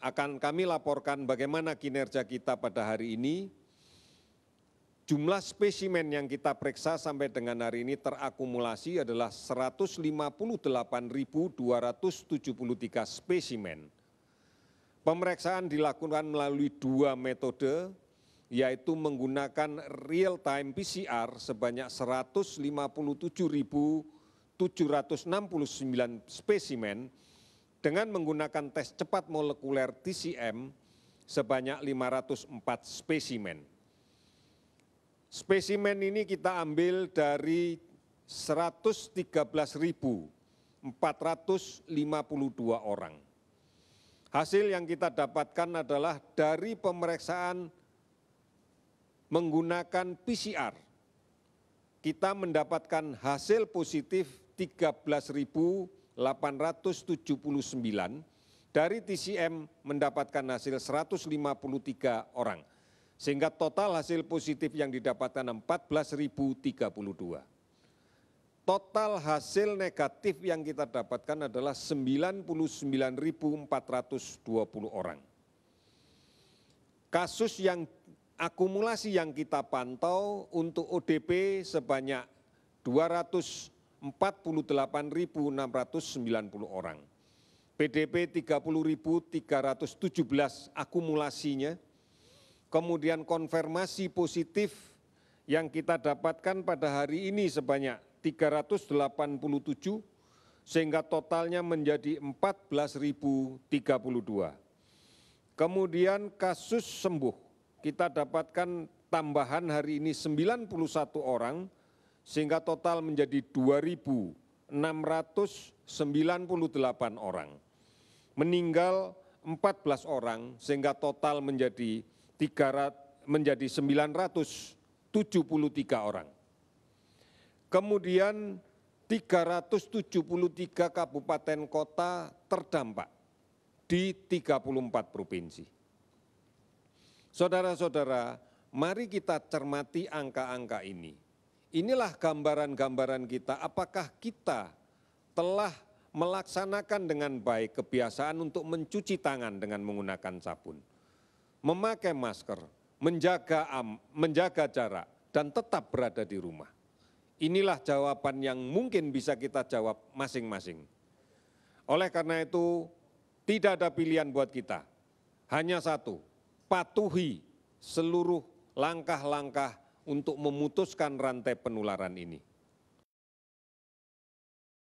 akan kami laporkan bagaimana kinerja kita pada hari ini. Jumlah spesimen yang kita periksa sampai dengan hari ini terakumulasi adalah 158.273 spesimen. Pemeriksaan dilakukan melalui dua metode, yaitu menggunakan real-time PCR sebanyak 157.769 spesimen dengan menggunakan tes cepat molekuler tcm sebanyak 504 spesimen. Spesimen ini kita ambil dari 113.452 orang. Hasil yang kita dapatkan adalah dari pemeriksaan menggunakan PCR, kita mendapatkan hasil positif 13.000 879 dari tcm mendapatkan hasil 153 orang sehingga total hasil positif yang didapatkan empat total hasil negatif yang kita dapatkan adalah 99.420 orang. Kasus yang akumulasi yang kita pantau untuk ODP sebanyak 200 48.690 orang. PDP 30.317 akumulasinya. Kemudian konfirmasi positif yang kita dapatkan pada hari ini sebanyak 387 sehingga totalnya menjadi 14.032. Kemudian kasus sembuh kita dapatkan tambahan hari ini 91 orang sehingga total menjadi dua ratus sembilan puluh delapan orang meninggal empat belas orang sehingga total menjadi sembilan ratus tujuh puluh tiga orang. Kemudian 373 kabupaten kota terdampak di 34 provinsi. Saudara-saudara, mari kita cermati angka-angka ini inilah gambaran gambaran kita apakah kita telah melaksanakan dengan baik kebiasaan untuk mencuci tangan dengan menggunakan sabun, memakai masker, menjaga am, menjaga jarak, dan tetap berada di rumah. Inilah jawaban yang mungkin bisa kita jawab masing-masing. Oleh karena itu, tidak ada pilihan buat kita. Hanya satu, patuhi seluruh langkah-langkah untuk memutuskan rantai penularan ini